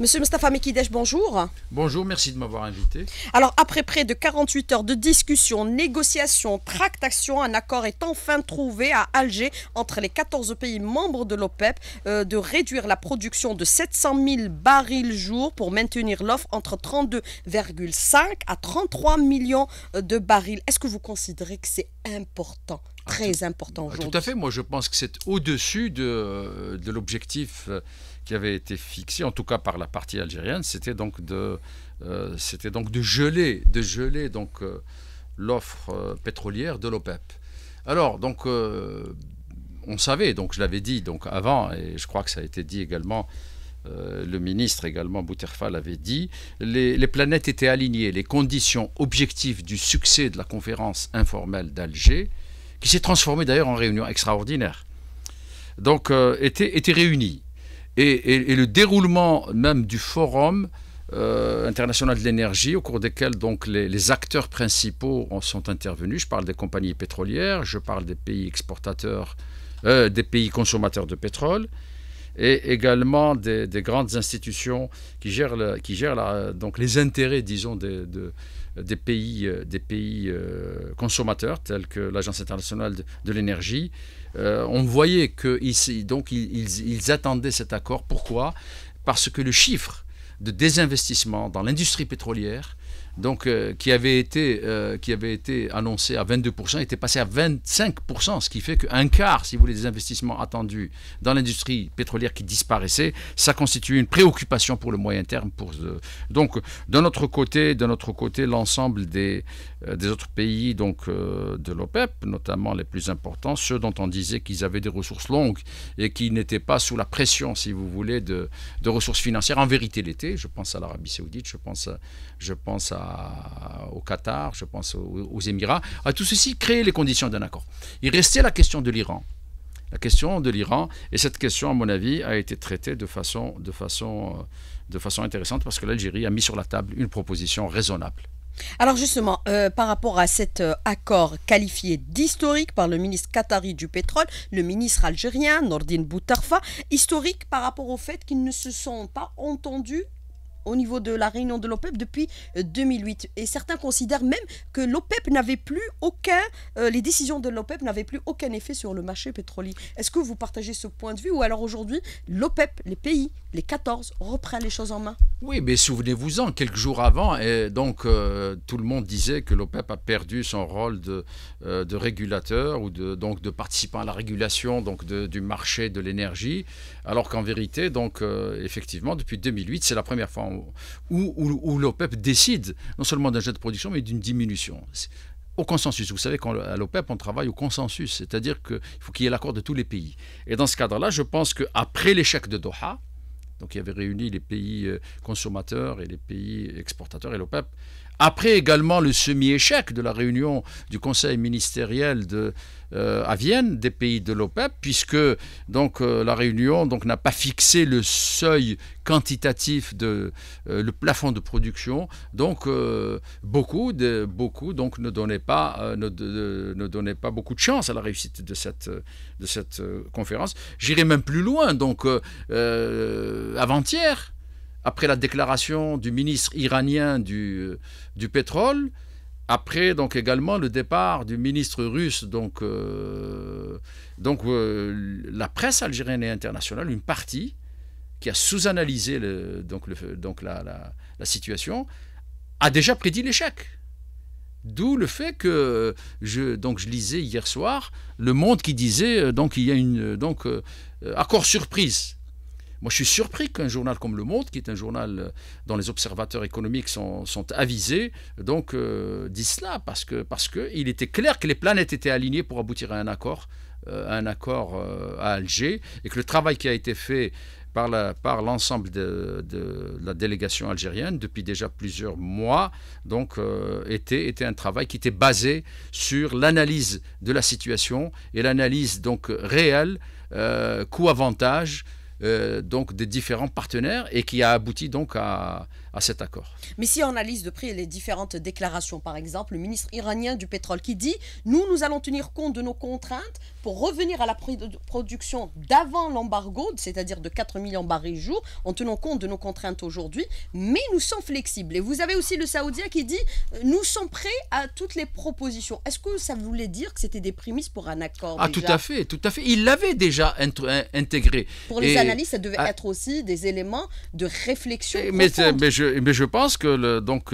Monsieur Mustafa Mekidesh, bonjour. Bonjour, merci de m'avoir invité. Alors, après près de 48 heures de discussion, négociation, tractation, un accord est enfin trouvé à Alger entre les 14 pays membres de l'OPEP euh, de réduire la production de 700 000 barils jour pour maintenir l'offre entre 32,5 à 33 millions euh, de barils. Est-ce que vous considérez que c'est important ah, très important ah, aujourd'hui. Tout à fait, moi je pense que c'est au-dessus de, de l'objectif euh, qui avait été fixé, en tout cas par la partie algérienne, c'était donc de, euh, c'était donc de geler, de geler donc euh, l'offre euh, pétrolière de l'OPEP. Alors donc on savait, donc je l'avais dit donc avant, et je crois que ça a été dit également. le ministre également, Bouterfa, l'avait dit, les, planètes étaient alignées, les conditions objectives du succès de la conférence informelle d'Alger, qui s'est transformée d'ailleurs en réunion extraordinaire, donc étaient, étaient réunies et, le déroulement même du forum euh, international de l'énergie, au cours desquels donc les, acteurs principaux sont intervenus. Je parle des compagnies pétrolières, je parle des pays exportateurs, euh, des pays consommateurs de pétrole, et également des, grandes institutions qui gèrent, qui gèrent les intérêts, disons, des, pays, euh, consommateurs, tels que l'Agence internationale de l'énergie, euh, on voyait que donc ils attendaient cet accord. Pourquoi Parce que le chiffre de désinvestissement dans l'industrie pétrolière donc, euh, qui, avait été, euh, qui avait été annoncé à 22%, était passé à 25%, ce qui fait qu'un quart, si vous voulez, des investissements attendus dans l'industrie pétrolière qui disparaissait, ça constitue une préoccupation pour le moyen terme. Pour, euh, donc, de notre côté, de notre côté l'ensemble des, des autres pays donc, de l'OPEP, notamment les plus importants, ceux dont on disait qu'ils avaient des ressources longues et qui n'étaient pas sous la pression, si vous voulez, de, de ressources financières, en vérité l'été, je pense à l'Arabie saoudite, je pense je pense à au Qatar, je pense aux, Émirats, à ah, tout ceci créer les conditions d'un accord. Il restait la question de l'Iran la question de l'Iran. Et cette question, à mon avis, a été traitée de façon, de façon, de façon intéressante parce que l'Algérie a mis sur la table une proposition raisonnable. Alors justement, euh, par rapport à cet euh, accord qualifié d'historique par le ministre qatari du pétrole, le ministre algérien Nordin Boutarfa, historique par rapport au fait qu'ils ne se sont pas entendus au niveau de la réunion de l'OPEP e depuis 2008. Euh, Et certains considèrent même que l'OPEP e n'avait plus aucun, euh, les décisions de l'OPEP e n'avaient plus aucun effet sur le marché pétrolier. Est-ce que vous partagez ce point de vue ou alors aujourd'hui, l'OPEP, les pays, les 14, reprennent les choses en main oui, mais souvenez-vous-en, quelques jours avant, et donc euh, tout le monde disait que l'OPEP a perdu son rôle de, euh, régulateur ou de, donc de participant à la régulation donc du marché de l'énergie, alors qu'en vérité, donc euh, effectivement, depuis 2008, c'est la première fois où, où, où l'OPEP décide non seulement d'un jet de production, mais d'une diminution au consensus. Vous savez qu'à l'OPEP, on travaille au consensus, c'est-à-dire qu'il faut qu'il y ait l'accord de tous les pays. Et dans ce cadre-là, je pense qu'après l'échec de Doha, donc il avait réuni les pays euh, consommateurs et les pays exportateurs et l'OPEP. Après également le semi-échec de la réunion du conseil ministériel de, euh, à Vienne des pays de l'OPEP, puisque donc euh, la Réunion donc n'a pas fixé le seuil quantitatif de euh, le plafond de production. Donc beaucoup de beaucoup donc ne donnaient pas ne, pas beaucoup de chance à la réussite de cette de cette conférence. J'irai même plus loin. Donc avant-hier, après la déclaration du ministre iranien du du pétrole après, donc également le départ du ministre russe, donc, euh, donc euh, la presse algérienne et internationale, une partie qui a sous-analysé donc, donc la, situation, a déjà prédit l'échec. D'où le fait que je, donc je lisais hier soir Le Monde qui disait euh, donc il y a une donc accord surprise moi, je suis surpris qu'un journal comme Le Monde, qui est un journal euh, dont les observateurs économiques sont, avisés, donc euh, dise cela, parce que parce que il était clair que les planètes étaient alignées pour aboutir à un accord, à euh, un accord à Alger, et que le travail qui a été fait par, la, par l'ensemble de, la délégation algérienne depuis déjà plusieurs mois, donc était, était un travail qui était basé sur l'analyse de la situation et l'analyse donc réelle, euh, coût-avantage euh, donc des différents partenaires et qui a abouti donc à, à cet accord. Mais si on analyse de près les différentes déclarations, par exemple, le ministre iranien du pétrole qui dit Nous, nous allons tenir compte de nos contraintes pour revenir à la production d'avant l'embargo, c'est-à-dire de 4 millions barils jour, en tenant compte de nos contraintes aujourd'hui, mais nous sommes flexibles. Et vous avez aussi le Saoudien qui dit euh, Nous sommes prêts à toutes les propositions. Est-ce que ça voulait dire que c'était des prémices pour un accord Ah, tout à fait, tout à fait. Il l'avait déjà intégré. Pour les analystes, ça devait être aussi des éléments de réflexion. Mais, mais je mais eh je pense que donc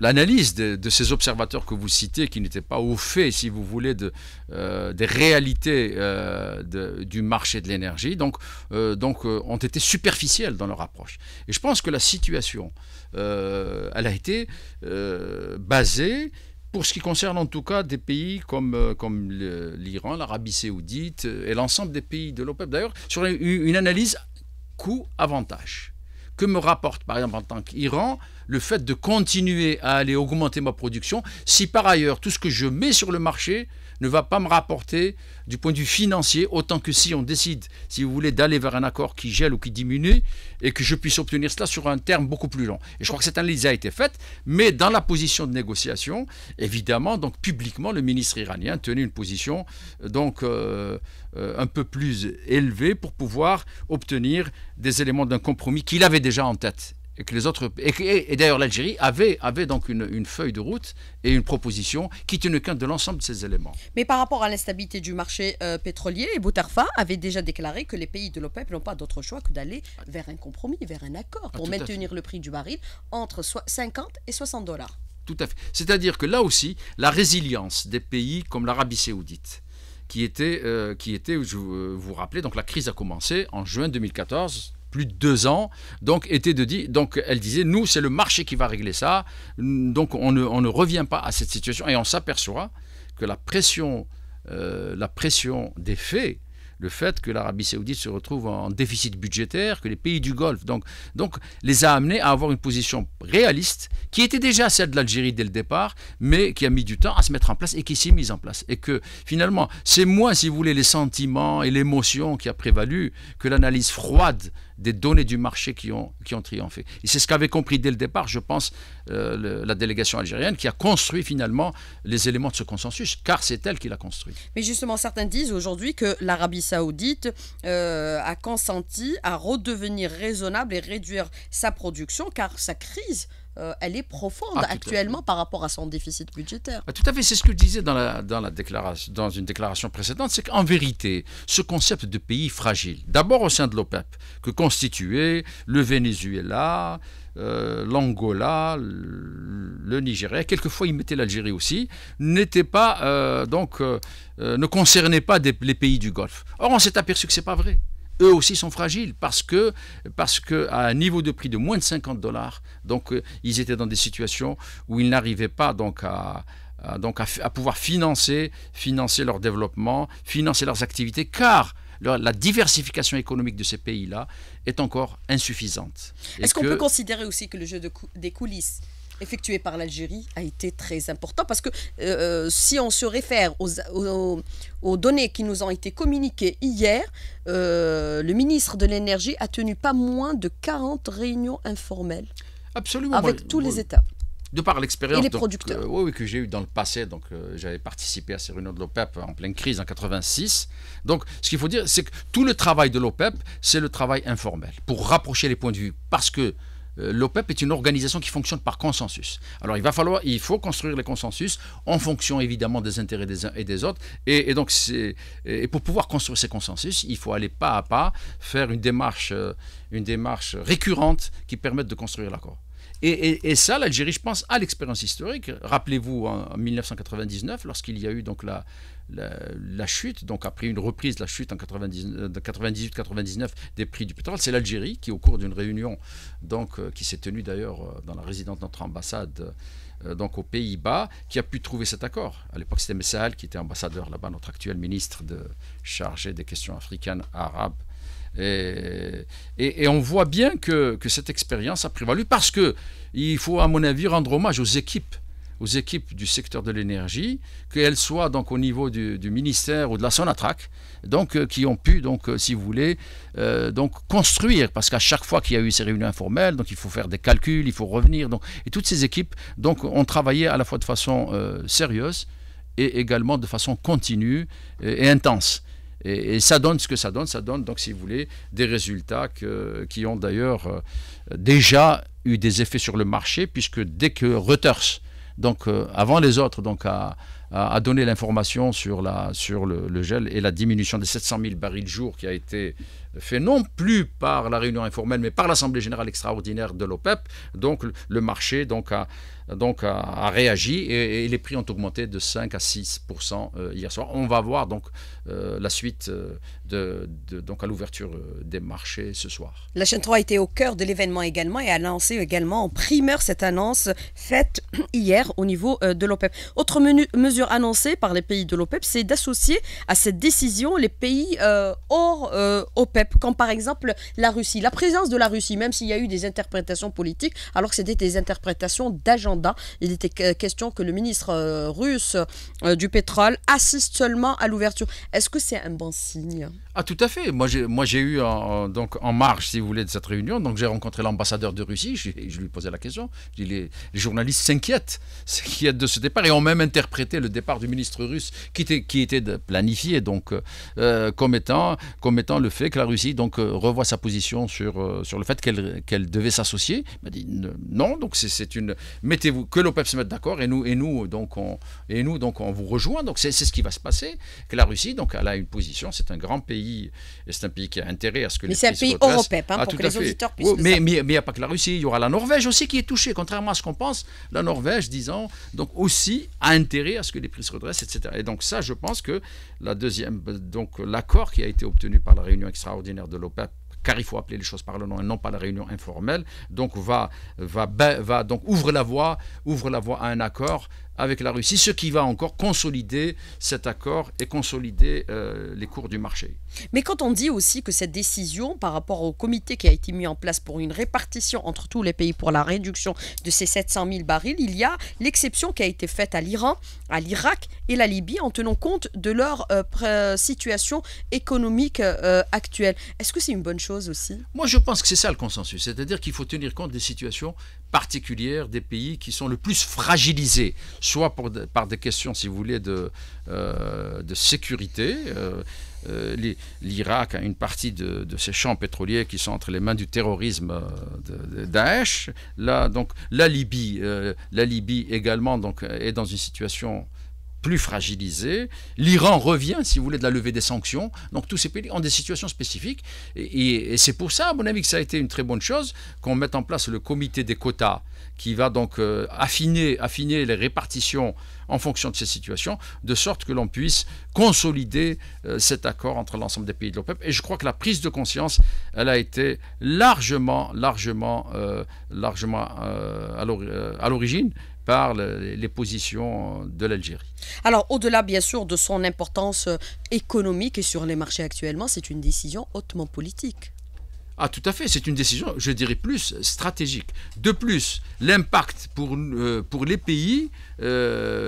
l'analyse de, ces observateurs que vous citez, qui n'étaient pas au fait, si vous voulez, de, euh, des réalités euh, du marché de l'énergie, donc, euh, donc ont été superficielles dans leur approche. Et je pense que la situation, elle a été basée pour ce qui concerne en tout cas des pays comme, comme l'Iran, l'Arabie saoudite et l'ensemble des pays de l'OPEP. D'ailleurs, sur une analyse coût-avantage. Que me rapporte, par exemple, en tant qu'Iran, le fait de continuer à aller augmenter ma production si par ailleurs tout ce que je mets sur le marché ne va pas me rapporter du point de vue financier autant que si on décide, si vous voulez, d'aller vers un accord qui gèle ou qui diminue et que je puisse obtenir cela sur un terme beaucoup plus long. Et je crois que cette analyse a été faite, mais dans la position de négociation, évidemment, donc publiquement, le ministre iranien tenait une position euh, donc euh, euh, un peu plus élevée pour pouvoir obtenir des éléments d'un compromis qu'il avait déjà en tête et que les autres et, d'ailleurs l'Algérie avait avait donc une, feuille de route et une proposition qui tenait compte de l'ensemble de ces éléments. Mais par rapport à l'instabilité du marché euh, pétrolier, Boutarfa avait déjà déclaré que les pays de l'OPEP n'ont pas d'autre choix que d'aller vers un compromis, vers un accord ah, pour maintenir le prix du baril entre 50 et 60 dollars. Tout à fait. C'est-à-dire que là aussi, la résilience des pays comme l'Arabie saoudite, qui était, euh, qui était, je vous, euh, vous rappelez, donc la crise a commencé en juin 2014 plus de deux ans, donc, était de dire, donc elle disait, nous, c'est le marché qui va régler ça, donc on ne, revient pas à cette situation, et on s'aperçoit que la pression, euh, la pression des faits, le fait que l'Arabie saoudite se retrouve en déficit budgétaire, que les pays du Golfe, donc, donc les a amenés à avoir une position réaliste, qui était déjà celle de l'Algérie dès le départ, mais qui a mis du temps à se mettre en place et qui s'est mise en place. Et que finalement, c'est moins, si vous voulez, les sentiments et l'émotion qui a prévalu que l'analyse froide des données du marché qui ont, qui ont triomphé. Et c'est ce qu'avait compris dès le départ, je pense, euh, la délégation algérienne qui a construit finalement les éléments de ce consensus, car c'est elle qui l'a construit. Mais justement, certains disent aujourd'hui que l'Arabie saoudite euh, a consenti à redevenir raisonnable et réduire sa production, car sa crise euh, elle est profonde ah, actuellement par rapport à son déficit budgétaire. Ah, tout à fait, c'est ce que je disais dans, la, dans, une déclaration précédente, c'est qu'en vérité, ce concept de pays fragile, d'abord au sein de l'OPEP, que constituait le Venezuela, euh, l'Angola, le Nigeria, quelquefois ils mettaient l'Algérie aussi, n'était pas, euh, donc, ne concernait pas les pays du Golfe. Or, on s'est aperçu que ce n'est pas vrai eux aussi sont fragiles parce que parce que à un niveau de prix de moins de 50 dollars, donc euh, ils étaient dans des situations où ils n'arrivaient pas donc à, donc à, pouvoir financer financer leur développement, financer leurs activités, car la diversification économique de ces pays-là est encore insuffisante. Est-ce qu'on peut considérer aussi que le jeu des coulisses effectué par l'Algérie a été très important parce que euh, euh, si on se réfère aux, aux, données qui nous ont été communiquées hier, euh, le ministre de l'Énergie a tenu pas moins de 40 réunions informelles Absolument. avec tous les États. De par l'expérience producteurs. oui, que j'ai eue dans le passé, donc j'avais participé à ces réunions de l'OPEP en pleine crise en 86. Donc ce qu'il faut dire, c'est que tout le travail de l'OPEP, c'est le travail informel pour rapprocher les points de vue. Parce que euh, l'OPEP est une organisation qui fonctionne par consensus. Alors il va falloir, il faut construire les consensus en fonction évidemment des intérêts des uns et des autres. Et, donc et pour pouvoir construire ces consensus, il faut aller pas à pas, faire une démarche, euh, une démarche récurrente qui permette de construire l'accord. Et, et, ça, l'Algérie, je pense, à l'expérience historique. Rappelez-vous en 1999, lorsqu'il y a eu donc la, la, chute, donc après une reprise la chute en 98-99 euh, des prix du pétrole, c'est l'Algérie qui, au cours d'une réunion donc, euh, qui s'est tenue d'ailleurs euh, dans la résidence de notre ambassade donc aux Pays-Bas, qui a pu trouver cet accord. À l'époque, c'était Messal qui était ambassadeur là-bas, notre actuel ministre de, chargé des questions africaines, arabes et, on voit bien que, que cette expérience a prévalu parce que il faut, à mon avis, rendre hommage aux équipes aux équipes du secteur de l'énergie, qu'elles soient donc au niveau du, ministère ou de la Sonatrac, donc euh, qui ont pu donc euh, si vous voulez euh, donc construire parce qu'à chaque fois qu'il y a eu ces réunions informelles, donc il faut faire des calculs, il faut revenir donc et toutes ces équipes donc ont travaillé à la fois de façon sérieuse et également de façon continue et, intense. Et, ça donne ce que ça donne, ça donne donc si vous voulez des résultats qui ont d'ailleurs déjà eu des effets sur le marché puisque dès que Reuters donc euh, avant les autres, donc à, donner l'information sur, la, sur le, gel et la diminution des 700 000 barils jour qui a été fait non plus par la réunion informelle, mais par l'Assemblée générale extraordinaire de l'OPEP. Donc le marché donc, a, donc, a, réagi et, les prix ont augmenté de 5 à 6 euh, hier soir. On va voir donc euh, la suite euh, de, donc à l'ouverture des marchés ce soir. La chaîne 3 était au cœur de l'événement également et a lancé également en primeur cette annonce faite hier au niveau de l'OPEP. Autre mesure annoncée par les pays de l'OPEP, c'est d'associer à cette décision les pays hors OPEP comme par exemple la Russie. La présence de la Russie, même s'il y a eu des interprétations politiques, alors que c'était des interprétations d'agenda, il était question que le ministre euh, russe euh, du pétrole assiste seulement à l'ouverture. Est-ce que c'est un bon signe ah tout à fait. Moi j'ai moi j'ai eu en, donc en marge si vous voulez de cette réunion donc j'ai rencontré l'ambassadeur de Russie. Je, lui posais la question. Dit, les, les, journalistes s'inquiètent de ce départ et ont même interprété le départ du ministre russe qui était qui était planifié donc euh, euh, comme étant le fait que la Russie donc euh, revoit sa position sur sur le fait qu'elle qu'elle devait s'associer. Il m'a dit non donc c'est une mettez-vous que l'OPEP se mette d'accord et nous et nous donc on et nous donc on vous rejoint donc c'est ce qui va se passer que la Russie donc elle a une position c'est un grand pays et c'est un pays qui a intérêt à ce que se les Mais c'est un pays européen, hein, ah, pour que les auditeurs puissent. Oh, mais, mais, il n'y a pas que la Russie, il y aura la Norvège aussi qui est touchée, contrairement à ce qu'on pense. La Norvège, disons, donc aussi a intérêt à ce que les prix se redressent, etc. Et donc ça, je pense que la deuxième, donc l'accord qui a été obtenu par la réunion extraordinaire de l'OPEP car il faut appeler les choses par le nom et non pas la réunion informelle, donc va, va, va donc ouvre la voie, ouvre la voie à un accord avec la Russie, ce qui va encore consolider cet accord et consolider euh, les cours du marché. Mais quand on dit aussi que cette décision par rapport au comité qui a été mis en place pour une répartition entre tous les pays pour la réduction de ces 700 000 barils, il y a l'exception qui a été faite à l'Iran, à l'Irak et la Libye en tenant compte de leur euh, situation économique euh, actuelle. Est-ce que c'est une bonne chose aussi Moi je pense que c'est ça le consensus, c'est-à-dire qu'il faut tenir compte des situations particulière des pays qui sont le plus fragilisés, soit par des questions, si vous voulez, de, euh, de sécurité. Euh, euh, L'Irak a une partie de, de, ses champs pétroliers qui sont entre les mains du terrorisme Daesh. Là, donc, la Libye, la Libye également donc, est dans une situation plus fragilisés. L'Iran revient, si vous voulez, de la levée des sanctions. Donc tous ces pays ont des situations spécifiques. Et, c'est pour ça, à mon avis, que ça a été une très bonne chose qu'on mette en place le comité des quotas qui va donc euh, affiner, affiner les répartitions en fonction de ces situations, de sorte que l'on puisse consolider euh, cet accord entre l'ensemble des pays de l'OPEP. Et je crois que la prise de conscience, elle a été largement, largement, euh, largement à l'origine par les positions euh, de l'Algérie. Alors, au-delà, bien sûr, de son importance euh, économique et sur les marchés actuellement, c'est une décision hautement politique. Ah, tout à fait, c'est une décision, je dirais plus, stratégique. De plus, l'impact pour, euh, pour les pays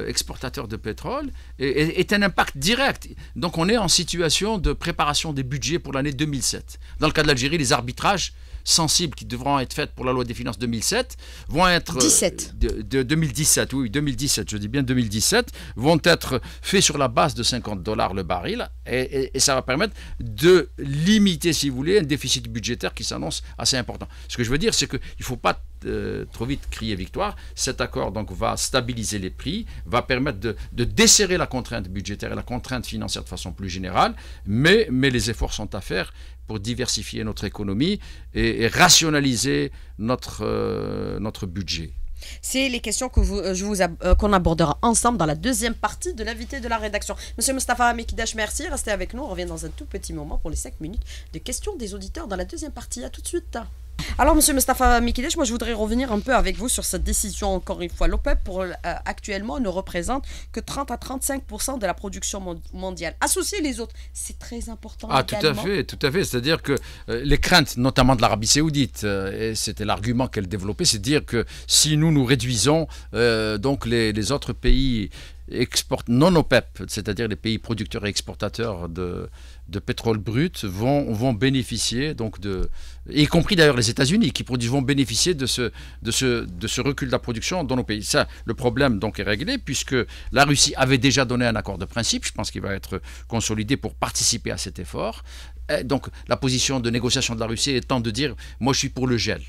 exportateurs de pétrole est, un impact direct. Donc on est en situation de préparation des budgets pour l'année 2007. Dans le cas de l'Algérie, les arbitrages sensibles qui devront être faites pour la loi des finances 2007 vont être... 2017, euh, oui, 2017, je dis bien 2017, vont être faits sur la base de 50 dollars le baril et, et, ça va permettre de limiter, si vous voulez, un déficit budgétaire qui s'annonce assez important. Ce que je veux dire, c'est qu'il ne faut pas euh, trop vite crier victoire. Cet accord donc va stabiliser les prix, va permettre de, desserrer la contrainte budgétaire et la contrainte financière de façon plus générale, mais, mais les efforts sont à faire pour diversifier notre économie et, rationaliser notre, euh, notre budget. C'est les questions que euh, je vous, qu'on abordera ensemble dans la deuxième partie de l'invité de la rédaction. Monsieur Mustafa Mekidash, merci. Restez avec nous. On revient dans un tout petit moment pour les 5 minutes de questions des auditeurs dans la deuxième partie. À tout de suite. Alors, Monsieur Mustafa Mikidesh, moi, je voudrais revenir un peu avec vous sur cette décision, encore une fois. L'OPEP, e pour, euh, actuellement, ne représente que 30 à 35 de la production mondiale. Associer les autres, c'est très important. Ah, tout à fait, tout à fait. C'est-à-dire que euh, les craintes, notamment de l'Arabie saoudite, euh, et c'était l'argument qu'elle développait, c'est à dire que si nous nous réduisons, donc les, autres pays exportent non OPEP, e c'est-à-dire les pays producteurs et exportateurs de, de pétrole brut vont, vont bénéficier, donc de, y compris d'ailleurs les États-Unis qui produisent, vont bénéficier de ce, de, ce, de ce recul de la production dans nos pays. Ça, le problème donc est réglé puisque la Russie avait déjà donné un accord de principe, je pense qu'il va être consolidé pour participer à cet effort. donc la position de négociation de la Russie étant de dire moi je suis pour le gel.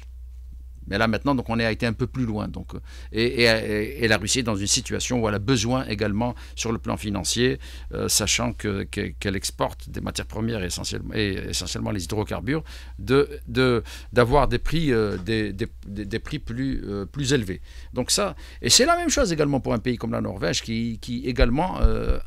Mais là maintenant, donc on a été un peu plus loin. Donc, euh, et, la Russie est dans une situation où elle a besoin également sur le plan financier, euh, sachant qu'elle exporte des matières premières essentiellement, et essentiellement les hydrocarbures, d'avoir de, des prix, euh, des, prix plus, plus élevés. Donc ça, et c'est la même chose également pour un pays comme la Norvège qui, également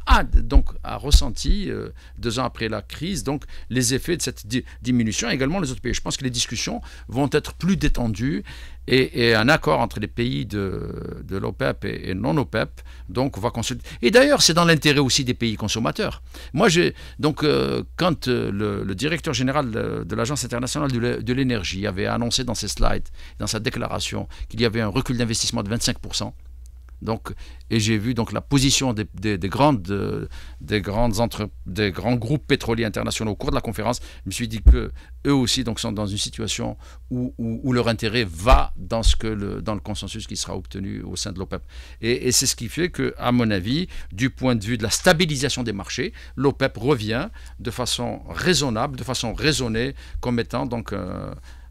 a, donc, a ressenti deux ans après la crise donc les effets de cette diminution, et également les autres pays. Je pense que les discussions vont être plus détendues et, un accord entre les pays de, l'OPEP et, non-OPEP. Donc, on va consulter. Et d'ailleurs, c'est dans l'intérêt aussi des pays consommateurs. Moi, j'ai. Donc, euh, quand euh, le, directeur général de l'Agence internationale de l'énergie avait annoncé dans ses slides, dans sa déclaration, qu'il y avait un recul d'investissement de 25%, donc, et j'ai vu donc la position des, grandes, euh, des, grandes entre, des grands groupes pétroliers internationaux au cours de la conférence. Je me suis dit que eux aussi donc, sont dans une situation où, où, leur intérêt va dans, ce que le, dans le consensus qui sera obtenu au sein de l'OPEP. Et, c'est ce qui fait que, à mon avis, du point de vue de la stabilisation des marchés, l'OPEP revient de façon raisonnable, de façon raisonnée, comme étant donc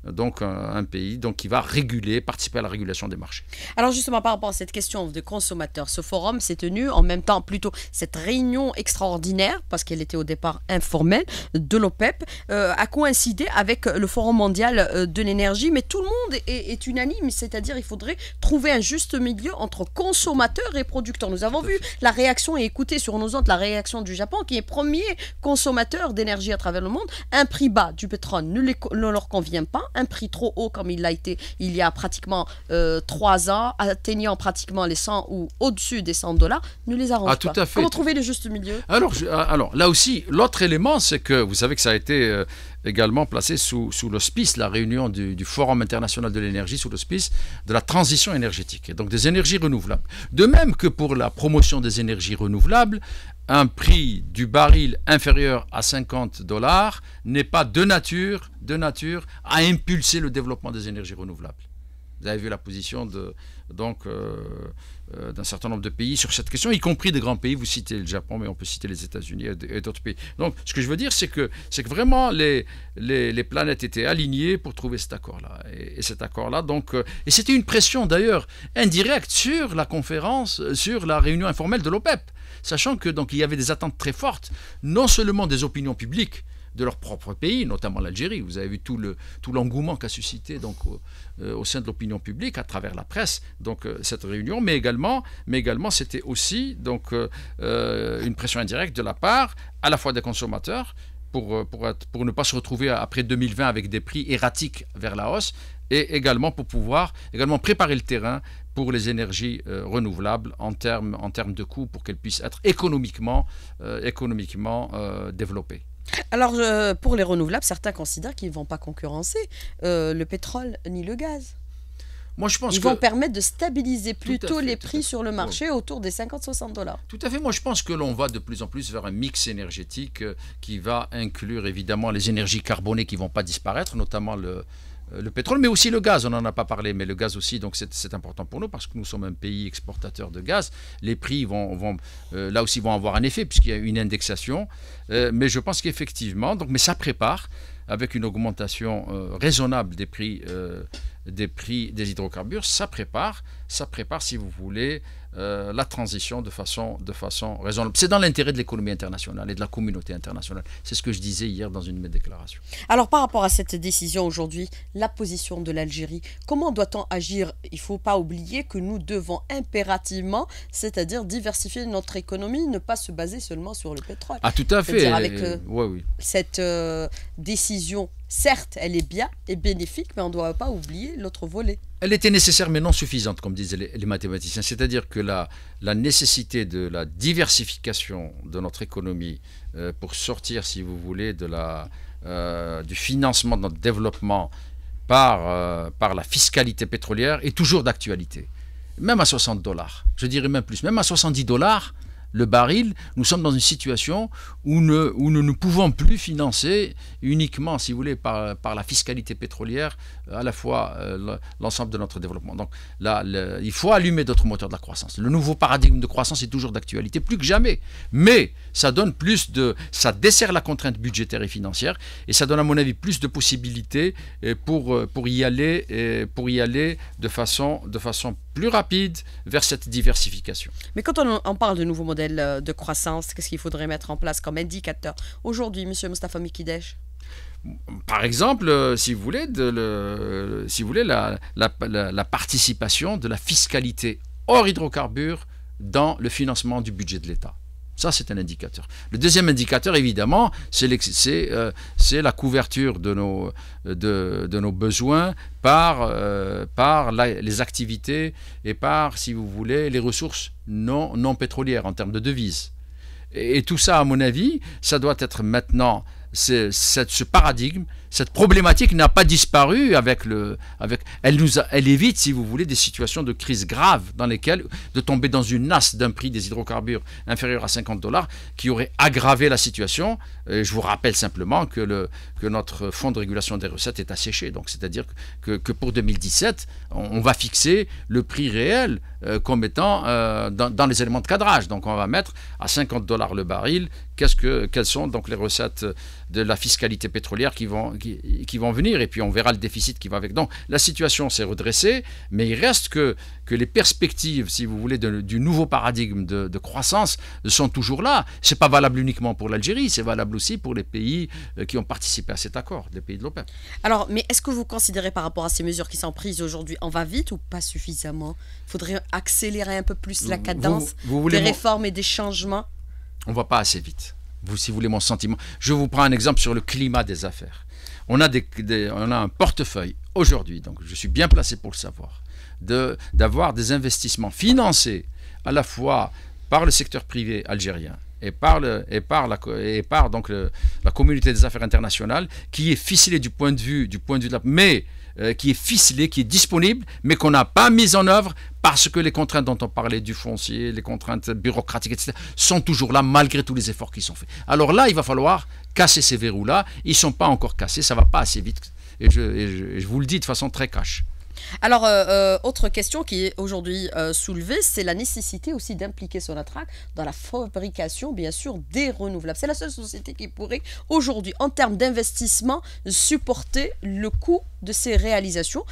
euh, donc euh, un pays donc qui va réguler, participer à la régulation des marchés. Alors justement par rapport à cette question de consommateurs, ce forum s'est tenu en même temps plutôt cette réunion extraordinaire parce qu'elle était au départ informelle de l'OPEP euh, a coïncidé avec le forum mondial de l'énergie, mais tout le monde est, unanime, c'est-à-dire il faudrait trouver un juste milieu entre consommateurs et producteurs. Nous avons vu la réaction et écouté sur nos ondes la réaction du Japon qui est premier consommateur d'énergie à travers le monde. Un prix bas du pétrole ne leur convient pas un prix trop haut comme il l'a été il y a pratiquement euh, trois ans, atteignant pratiquement les 100 ou au-dessus des 100 dollars, nous les avons ah, tout À fait. Comment trouver le juste milieu alors, ah, alors, là aussi, l'autre élément, c'est que vous savez que ça a été euh, également placé sous, sous l'hospice, la réunion du, Forum international de l'énergie, sous l'hospice de la transition énergétique, donc des énergies renouvelables. De même que pour la promotion des énergies renouvelables, un prix du baril inférieur à 50 dollars n'est pas de nature, de nature à impulser le développement des énergies renouvelables. Vous avez vu la position de, donc, euh, euh, d'un certain nombre de pays sur cette question, y compris des grands pays. Vous citez le Japon, mais on peut citer les États-Unis et d'autres pays. Donc, ce que je veux dire, c'est que, c'est vraiment les, planètes étaient alignées pour trouver cet accord-là. Et, cet accord-là, donc, euh, et c'était une pression d'ailleurs indirecte sur la conférence, euh, sur la réunion informelle de l'OPEP, sachant que donc il y avait des attentes très fortes, non seulement des opinions publiques, de leur propre pays, notamment l'Algérie. Vous avez vu tout le tout l'engouement qu'a suscité donc au, euh, sein de l'opinion publique à travers la presse donc euh, cette réunion, mais également mais également c'était aussi donc euh, une pression indirecte de la part à la fois des consommateurs pour pour ne pas se retrouver après 2020 avec des prix erratiques vers la hausse et également pour pouvoir également préparer le terrain pour les énergies renouvelables en termes en de coûts pour qu'elles puissent être économiquement économiquement développées. Alors, euh, pour les renouvelables, certains considèrent qu'ils ne vont pas concurrencer euh, le pétrole ni le gaz. Moi, je pense Ils vont permettre de stabiliser plutôt les prix sur le marché autour des 50-60 dollars. Tout à fait. Moi, je pense que l'on va de plus en plus vers un mix énergétique euh, qui va inclure évidemment les énergies carbonées qui ne vont pas disparaître, notamment le, euh, le pétrole, mais aussi le gaz. On n'en a pas parlé, mais le gaz aussi, donc c'est important pour nous parce que nous sommes un pays exportateur de gaz. Les prix vont, euh, là aussi vont avoir un effet puisqu'il y a une indexation. Euh, mais je pense qu'effectivement, donc mais ça prépare avec une augmentation raisonnable des prix, des prix des hydrocarbures, ça prépare ça prépare, si vous voulez, euh, la transition de façon, de façon raisonnable. C'est dans l'intérêt de l'économie internationale et de la communauté internationale. C'est ce que je disais hier dans une de mes déclarations. Alors par rapport à cette décision aujourd'hui, la position de l'Algérie, comment doit-on agir Il ne faut pas oublier que nous devons impérativement, c'est-à-dire diversifier notre économie, ne pas se baser seulement sur le pétrole. Ah tout à fait. Avec euh, ouais, oui. cette euh, décision, certes, elle est bien et bénéfique, mais on ne doit pas oublier l'autre volet. Elle était nécessaire mais non suffisante, comme disaient les, mathématiciens. C'est-à-dire que la, nécessité de la diversification de notre économie euh, pour sortir, si vous voulez, de la, euh, du financement de notre développement par, euh, par la fiscalité pétrolière est toujours d'actualité. Même à 60 dollars, je dirais même plus, même à 70 dollars, le baril, nous sommes dans une situation où, nous ne pouvons plus financer uniquement, si vous voulez, par, la fiscalité pétrolière, euh, à la fois euh, l'ensemble de notre développement. Donc là, il faut allumer d'autres moteurs de la croissance. Le nouveau paradigme de croissance est toujours d'actualité, plus que jamais. Mais ça donne plus de... ça dessert la contrainte budgétaire et financière, et ça donne à mon avis plus de possibilités euh, pour, pour, y, aller, pour y aller de façon, de façon plus rapide vers cette diversification. Mais quand on, parle de nouveaux modèles euh, de croissance, qu'est-ce qu'il faudrait mettre en place comme indicateur aujourd'hui, Monsieur Mustafa Mikidesh par exemple, euh, si vous voulez, si vous voulez la participation de la fiscalité hors hydrocarbures dans le financement du budget de l'État. Ça, c'est un indicateur. Le deuxième indicateur, évidemment, c'est euh, la couverture de nos, besoins par, euh, les activités et par, si vous voulez, les ressources non, pétrolières en termes de devises. Et, et tout ça, à mon avis, ça doit être maintenant ce paradigme cette problématique n'a pas disparu avec le, elle nous, elle évite, si vous voulez, des situations de crise grave dans lesquelles de tomber dans une nasse d'un prix des hydrocarbures inférieur à 50 dollars qui aurait aggravé la situation. je vous rappelle simplement que le, notre fonds de régulation des recettes est asséché. Donc, c'est-à-dire que, pour 2017, on, va fixer le prix réel euh, comme étant euh, dans, les éléments de cadrage. Donc, on va mettre à 50 dollars le baril. quest que, quelles sont donc les recettes de la fiscalité pétrolière qui vont, qui, vont venir, et puis on verra le déficit qui va avec. Donc la situation s'est redressée, mais il reste que, que les perspectives, si vous voulez, du nouveau paradigme de, croissance sont toujours là. Ce n'est pas valable uniquement pour l'Algérie, c'est valable aussi pour les pays euh, qui ont participé à cet accord, les pays de l'OPEP. Alors, mais est-ce que vous considérez par rapport à ces mesures qui sont prises aujourd'hui, on va vite ou pas suffisamment Il faudrait accélérer un peu plus la cadence des réformes et des changements on ne va pas assez vite vous, si vous voulez mon sentiment. Je vous prends un exemple sur le climat des affaires. On a, des, on a un portefeuille aujourd'hui, donc je suis bien placé pour le savoir, d'avoir des investissements financés à la fois par le secteur privé algérien et par, et par, la, et par donc la communauté des affaires internationales qui est ficelée du point de vue, du point de vue la... Euh, qui est ficelé, qui est disponible, mais qu'on n'a pas mis en œuvre parce que les contraintes dont on parlait du foncier, les contraintes bureaucratiques, etc., sont toujours là malgré tous les efforts qui sont faits. Alors là, il va falloir casser ces verrous-là. Ils ne sont pas encore cassés, ça ne va pas assez vite. Et je, je vous le dis de façon très cache. Alors, euh, euh, autre question qui est aujourd'hui euh, soulevée, c'est la nécessité aussi d'impliquer Sonatrach dans la fabrication, bien sûr, des renouvelables. C'est la seule société qui pourrait aujourd'hui, en termes d'investissement, supporter le coût de ces réalisations.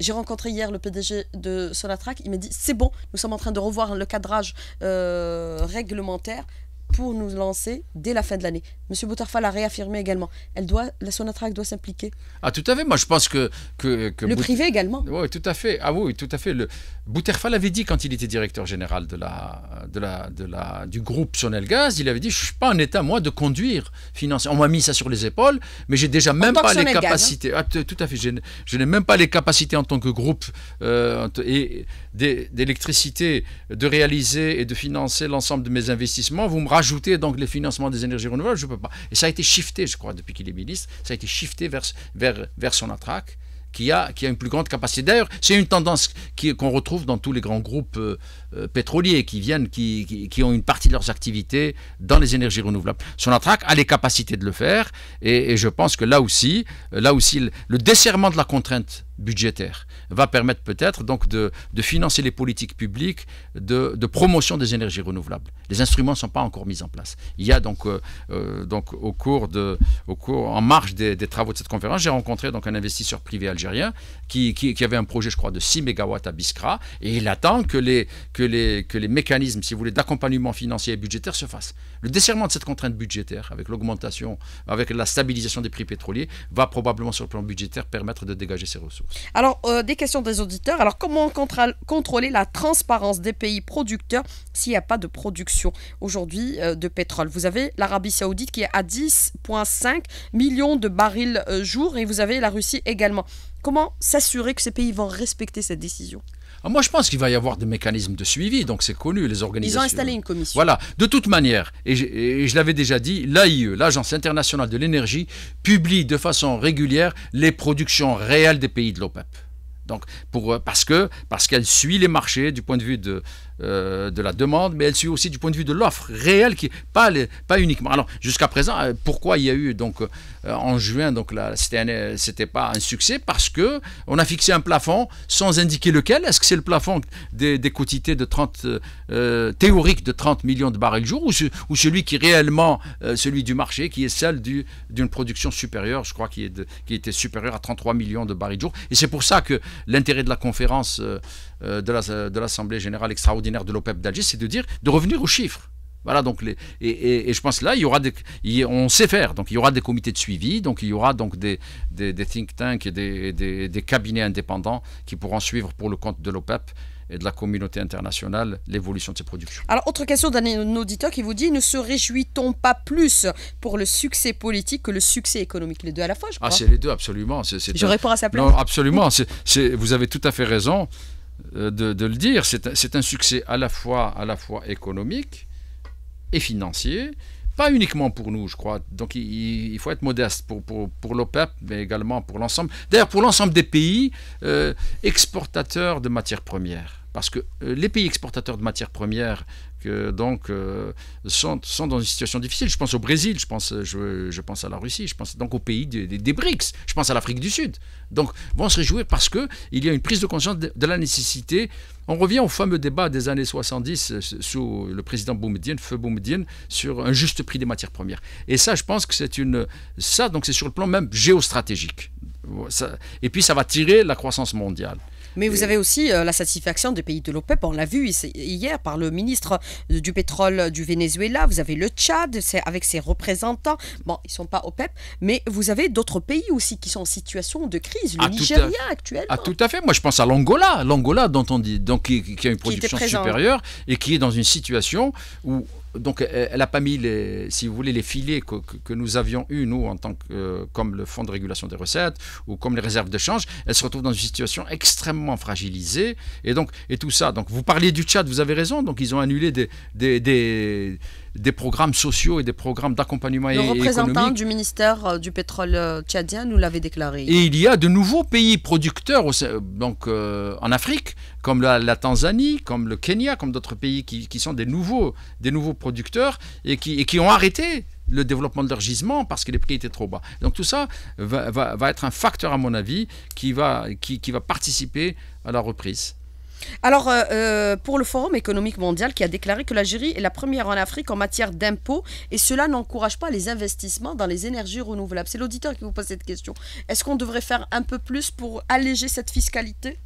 J'ai rencontré hier le PDG de Sonatrach, il m'a dit, c'est bon, nous sommes en train de revoir le cadrage réglementaire pour nous lancer dès la fin de l'année. Monsieur Boutarfa a réaffirmé également. Elle doit, la Sonatrach doit s'impliquer. Ah, tout à fait. Moi, je pense que. que, le privé également. Oui, tout à fait. Ah oui, tout à fait. Le... Boutarfa avait dit quand il était directeur général de la, de la, de la, du groupe gaz Il avait dit Je ne suis pas en état, moi, de conduire financièrement. On m'a mis ça sur les épaules, mais j'ai déjà même pas les hein. capacités. Ah, tout à fait. Je n'ai même pas les capacités en tant que groupe euh, et d'électricité de réaliser et de financer l'ensemble de mes investissements. Vous me Ajouter donc les financements des énergies renouvelables, je ne peux pas. Et ça a été shifté, je crois, depuis qu'il est ministre, ça a été shifté vers, vers, vers son Qui a, qui a, une plus grande capacité. D'ailleurs, c'est une tendance qu'on retrouve dans tous les grands groupes euh, euh, pétroliers qui viennent, qui, ont une partie de leurs activités dans les énergies renouvelables. Son attraque a les capacités de le faire, et, je pense que là aussi, là aussi, le desserrement de la contrainte budgétaire, va permettre peut-être donc de, financer les politiques publiques de, promotion des énergies renouvelables. Les instruments ne sont pas encore mis en place. Il y a donc, euh, euh, donc au cours de, au cours, en marge des, travaux de cette conférence, j'ai rencontré donc un investisseur privé algérien qui, qui, avait un projet, je crois, de 6 MW à Biskra et il attend que les, que les, que les mécanismes, si vous voulez, d'accompagnement financier et budgétaire se fassent. Le desserrement de cette contrainte budgétaire avec l'augmentation, avec la stabilisation des prix pétroliers va probablement sur le plan budgétaire permettre de dégager ces ressources. Alors, euh, des questions des auditeurs. Alors, comment contrôler la transparence des pays producteurs s'il n'y a pas de production aujourd'hui euh, de pétrole Vous avez l'Arabie saoudite qui est à 10,5 millions de barils euh, jour et vous avez la Russie également. Comment s'assurer que ces pays vont respecter cette décision ah, moi, je pense qu'il va y avoir des mécanismes de suivi, donc c'est connu, les organisations. Ils ont installé une commission. Voilà. De toute manière, et je, l'avais déjà dit, l'AIE, l'Agence internationale de l'énergie, publie de façon régulière les productions réelles des pays de l'OPEP. E donc, pour, parce qu'elle parce suit les marchés du point de vue de, euh, de la demande, mais elle suit aussi du point de vue de l'offre réelle, qui pas, pas uniquement. Alors, jusqu'à présent, euh, pourquoi il y a eu, donc, euh, en juin, donc c'était pas un succès Parce que on a fixé un plafond sans indiquer lequel. Est-ce que c'est le plafond des, des, quotités de 30, théoriques de 30 millions de barils jour ou, celui qui est réellement, celui du marché, qui est celle d'une production supérieure, je crois, qui, est qui était supérieure à 33 millions de barils jour Et c'est pour ça que l'intérêt de la conférence euh, de l'Assemblée générale extraordinaire de l'OPEP d'Alger, c'est de dire, de revenir aux chiffres. Voilà, donc les, et, et, je pense là, il y aura des, on sait faire, donc il y aura des comités de suivi, donc il y aura donc des, des, think tanks et des, des, cabinets indépendants qui pourront suivre pour le compte de l'OPEP et de la communauté internationale l'évolution de ces productions. Alors, autre question d'un auditeur qui vous dit ne se réjouit-on pas plus pour le succès politique que le succès économique Les deux à la fois, je ah, crois. Ah, c'est les deux, absolument. c'est je réponds à sa plainte. Non, absolument. c'est vous avez tout à fait raison. Euh, de, le dire. C'est un succès à la fois, à la fois économique et financier, pas uniquement pour nous, je crois. Donc il, faut être modeste pour, l'OPEP, mais également pour l'ensemble. D'ailleurs, pour l'ensemble des pays euh, exportateurs de matières premières. Parce que euh, les pays exportateurs de matières premières donc, euh, sont, dans une situation difficile. Je pense au Brésil, je pense, euh, je, pense à la Russie, je pense donc aux pays des, BRICS, je pense à l'Afrique du Sud. Donc vont se réjouir parce qu'il y a une prise de conscience de, la nécessité. On revient au fameux débat des années 70 sous le président Boumediene, Feu Boumediene, sur un juste prix des matières premières. Et ça, je pense que c'est une... Ça, donc c'est sur le plan même géostratégique. et puis ça va tirer la croissance mondiale. Mais vous avez aussi euh, la satisfaction des pays de l'OPEP. On l'a vu hier par le ministre euh, du pétrole du Venezuela. Vous avez le Tchad avec ses représentants. Bon, ils ne sont pas OPEP, mais vous avez d'autres pays aussi qui sont en situation de crise. Le ah, Nigeria actuellement. Ah, tout à fait. Moi, je pense à l'Angola. L'Angola, dont on dit, donc, qui a une production supérieure et qui est dans une situation où donc elle n'a pas mis, les, si vous voulez, les filets que, nous avions eus, nous, en tant que, euh, comme le Fonds de régulation des recettes ou comme les réserves de change. Elle se retrouve dans une situation extrêmement fragilisée. Et donc, et tout ça. Donc, vous parliez du Tchad, vous avez raison. Donc, ils ont annulé des, des des programmes sociaux et des programmes d'accompagnement économique. Le représentant du ministère euh, du pétrole euh, tchadien nous l'avait déclaré. Et il y a de nouveaux pays producteurs donc, euh, en Afrique, comme la, Tanzanie, comme le Kenya, comme d'autres pays qui, sont des nouveaux, des nouveaux producteurs et qui, ont arrêté le développement de leur gisement parce que les prix étaient trop bas. Donc tout ça va, être un facteur, à mon avis, qui va participer à la reprise. Alors, euh, euh, pour le Forum économique mondial qui a déclaré que l'Algérie est la première en Afrique en matière d'impôts et cela n'encourage pas les investissements dans les énergies renouvelables. C'est l'auditeur qui vous pose cette question. Est-ce qu'on devrait faire un peu plus pour alléger cette fiscalité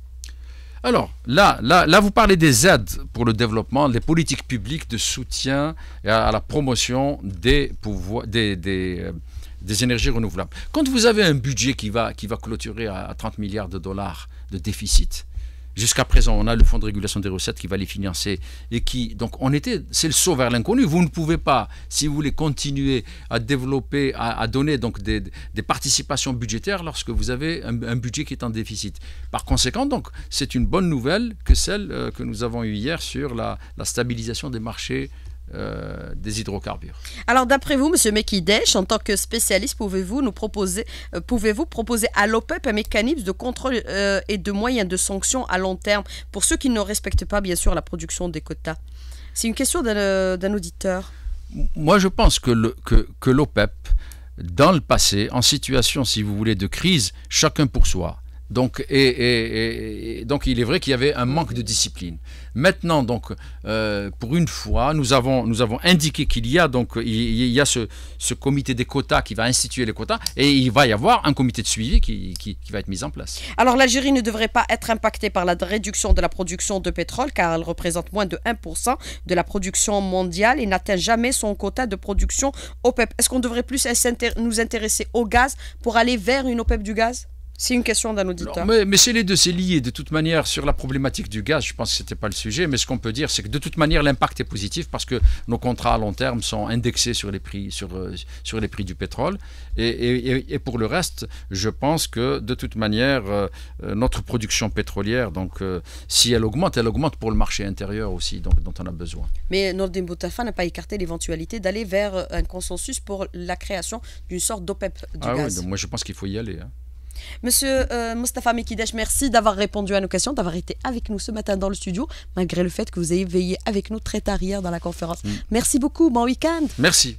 alors, là, là, vous parlez des aides pour le développement, des politiques publiques de soutien à, la promotion des, euh, des, énergies renouvelables. Quand vous avez un budget qui va, clôturer à, à 30 milliards de dollars de déficit, Jusqu'à présent, on a le fonds de régulation des recettes qui va les financer et qui, donc, on était, c'est le saut vers l'inconnu. Vous ne pouvez pas, si vous voulez continuer à développer, à, donner donc des, participations budgétaires lorsque vous avez un, budget qui est en déficit. Par conséquent, donc, c'est une bonne nouvelle que celle euh, que nous avons eue hier sur la stabilisation des marchés euh, des hydrocarbures. Alors d'après vous, Monsieur Mekidesh, en tant que spécialiste, pouvez-vous nous proposer, euh, pouvez-vous proposer à l'OPEP un mécanisme de contrôle euh, et de moyens de sanctions à long terme pour ceux qui ne respectent pas, bien sûr, la production des quotas C'est une question d'un, auditeur. Moi, je pense que, l'OPEP, dans le passé, en situation, si vous voulez, de crise, chacun pour soi. Donc, et donc il est vrai qu'il y avait un manque de discipline. Maintenant, donc, euh, pour une fois, nous avons, nous avons indiqué qu'il y a, donc, il, y ce, comité des quotas qui va instituer les quotas et il va y avoir un comité de suivi qui, qui va être mis en place. Alors, l'Algérie ne devrait pas être impactée par la réduction de la production de pétrole car elle représente moins de 1% de la production mondiale et n'atteint jamais son quota de production OPEP. E Est-ce qu'on devrait plus nous intéresser au gaz pour aller vers une OPEP e du gaz c'est une question d'un auditeur. mais, c'est les deux, c'est lié. De toute manière, sur la problématique du gaz, je pense que ce n'était pas le sujet, mais ce qu'on peut dire, c'est que de toute manière, l'impact est positif parce que nos contrats à long terme sont indexés sur les prix, sur, euh, sur les prix du pétrole. Et, et, et pour le reste, je pense que de toute manière, euh, euh, notre production pétrolière, donc, si elle augmente, elle augmente pour le marché intérieur aussi, donc, dont on a besoin. Mais Nordin Boutafa n'a pas écarté l'éventualité d'aller vers un consensus pour la création d'une sorte d'OPEP du ah gaz. Oui, moi, je pense qu'il faut y aller. Hein. Monsieur euh, Mustafa Mekidesh, merci d'avoir répondu à nos questions, d'avoir été avec nous ce matin dans le studio, malgré le fait que vous ayez veillé avec nous très tard hier dans la conférence. Mm. Merci beaucoup, bon week-end. Merci.